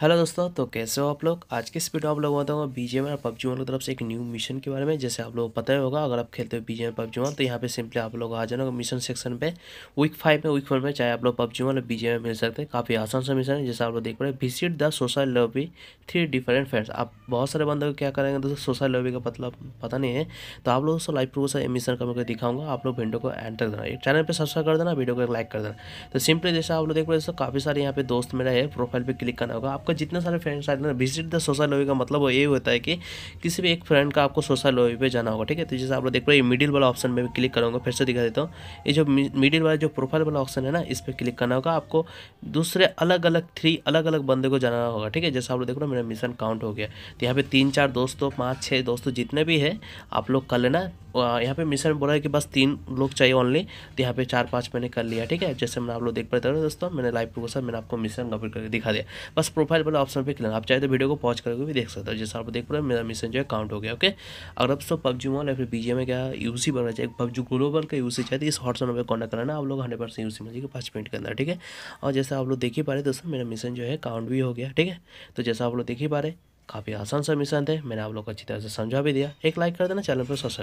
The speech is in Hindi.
हेलो दोस्तों तो कैसे हो आप लोग आज के स्पीड में आप लोग बताऊंगा बीजे और पबजी वन की तरफ से एक न्यू मिशन के बारे में जैसे आप लोग पता ही होगा अगर आप खेलते हो बीजे में पबजी वन तो यहाँ पे सिंपली आप लोग आ जाना मिशन सेक्शन पे वीक फाइव में वीक फोर में चाहे आप लोग पबजी वन और बीजे मिल सकते हैं काफ़ी आसान सा मिशन है जैसे आप लोग देख पाए visit the social lobby three different friends आप बहुत सारे बंदों को क्या करेंगे दोस्तों सोशल लॉबी का मतलब पता नहीं है तो आप लोग दोस्तों लाइव प्रूफ से मिशन का मैं दिखाऊंगा आप लोग वीडियो को एंड तक देना एक चैनल पर सब्सक्राइब कर देना वीडियो को एक लाइक कर देना तो सिंपली जैसे आप लोग देख पाए दोस्तों काफ़ी सारे यहाँ पे दोस्त मेरा है प्रोफाइल पर क्लिक करना होगा आप आपका जितना सारे फ्रेंड्स आते हैं विजिट द सोशल लॉबी का मतलब वो ये होता है कि किसी भी एक फ्रेंड का आपको सोशल लॉबी पे जाना होगा ठीक है तो जैसे आप लोग देख रहे हो मिडिल वाला ऑप्शन में क्लिक करूँगा फिर से दिखा देता हूँ ये जो मिडिल वाला जो प्रोफाइल वाला ऑप्शन है ना इस पर क्लिक करना होगा आपको दूसरे अलग अलग थ्री अलग अलग बंदे को जाना होगा ठीक है जैसे आप लोग देख रहे हो मेरा मिशन काउंट हो गया तो यहाँ पे तीन चार दोस्तों पाँच छः दोस्तों जितने भी है आप लोग कर लेना यहाँ पे मिशन बोला है कि बस तीन लोग चाहिए ओनली तो यहाँ पे चार पाँच मैंने कर लिया ठीक है जैसे मैं आप लोग देख पाते हो दोस्तों मैंने लाइव प्रूफ मैंने आपको मिशन कंप्लीट करके दिखा दिया बस प्रोफाइल वाला ऑप्शन पर क्लिक आप चाहे तो वीडियो को पॉज करके भी देख सकते हो जैसे आप देख पा रहे मेरा मिशन जो है काउंट हो गया ओके अगर आप सब पब्जी मॉल या फिर बीजे में क्या सी बनना चाहिए पब्जी ग्लोबल का सी चाहिए तो इस हॉट नंबर पर कॉन्टैक्ट करना आप लोग हंड्रेड परसेंट यू मिल जाएगी पाँच मिनट के अंदर ठीक है और जैसे आप लोग देख ही पा रहे दोस्तों मेरा मिशन जो है काउंट भी हो गया ठीक है तो जैसा आप लोग देख ही पा रहे काफ़ी आसान सा मिशन थे मैंने आप लोग को अच्छी तरह से समझा भी दिया एक लाइक कर देना चैनल पर सब्सक्राइब